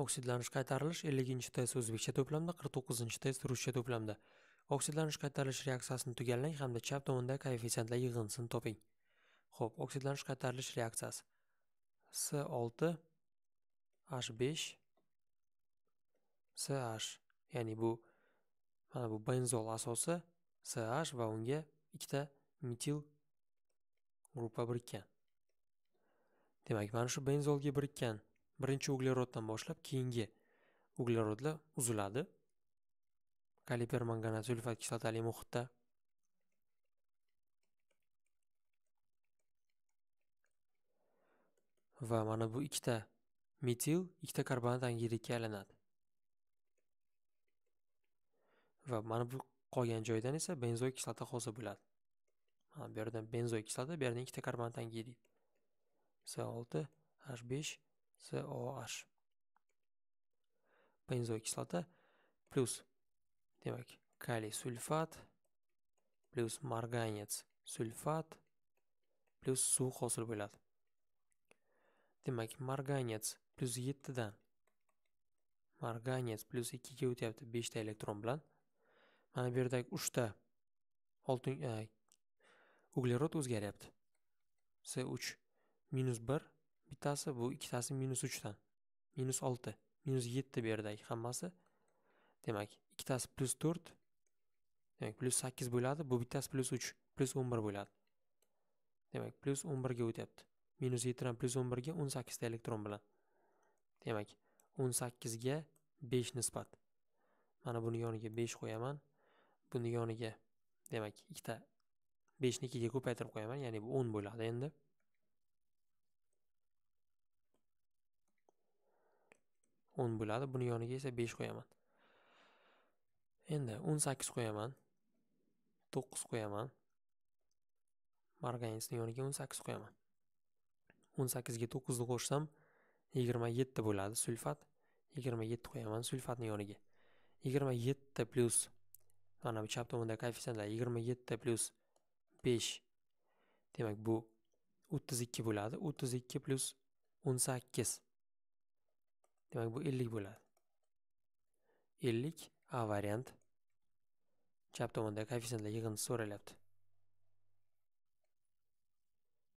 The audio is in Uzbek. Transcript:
oksidlanish qaytarilish 50 test o'zbekcha to'plamda 49 test ruscha to'plamda oksidlanish qaytarilish reaksiyasini tugallang hamda chap tomonda koeffitsiyentlar yig'indisini toping Xo'p, oksidlanish qaytarilish reaksiyasi s6 h5 ch ya'ni bu mana bu benzol asosi ch va unga ikkita metil gruppa birikkan demak mana shu benzolga birikkan birinchi ugleroddan boshlab keyingi uglerodlar uziladi kaliper mangana sulfat kislotali muhitda va mana bu ikkita metil ikkita karbonat angidridga aylanadi va mana bu qolgan joydan esa benzoik kislota hosil bo'ladi mana bu yerdan benzoik kislota bu yerdan ikkita karbonat angidrid c olti h besh COH. Benzoiy kislota plus demak kaliy sulfat plus marganец sulfat plus suv hosil bo'ladi. Demak, marganец plyus 7 dan marganец plyus 2 ga o'tyapti 5 ta elektron bilan. Mana bu yerdagi 3 ta oltin e, uglerod o'zgaryapti. C3 minus 1 bittasi bu ikkitasi minus uchdan minus olti minus yetti bu yerdagi hammasi demak ikkitasi plus to'rt demak plus sakkiz bo'ladi bu bittasi plus uch plus o'n bir bo'ladi demak plus o'n birga o'tyapti minus yettidan plus o'n birga o'n sakkizta elektron bilan demak o'n sakkizga besh nisbat mana buni yoniga besh qo'yaman buni yoniga demak ikkita beshni ikkiga ko'paytirib qo'yaman ya'ni bu o'n bo'ladi endi o'n bo'ladi buni yoniga esa besh qo'yaman endi o'n sakkiz qo'yaman to'qqiz qo'yaman marganisni yoniga o'n sakkiz qo'yaman o'n sakkizga to'qqizni qo'shsam yigirma yetti bo'ladi sulfat yigirma yetti qo'yaman sulfatni yoniga yigirma yetti plyus mana bu chap tomonda koeffitsientlar yigirma yetti plyus besh demak bu o'ttiz ikki bo'ladi o'ttiz ikki plyus o'n sakkiz demak bu 50 bo'ladi 50 a variant chap tomonda koeffitsientlar yig'indisi so'ralyapti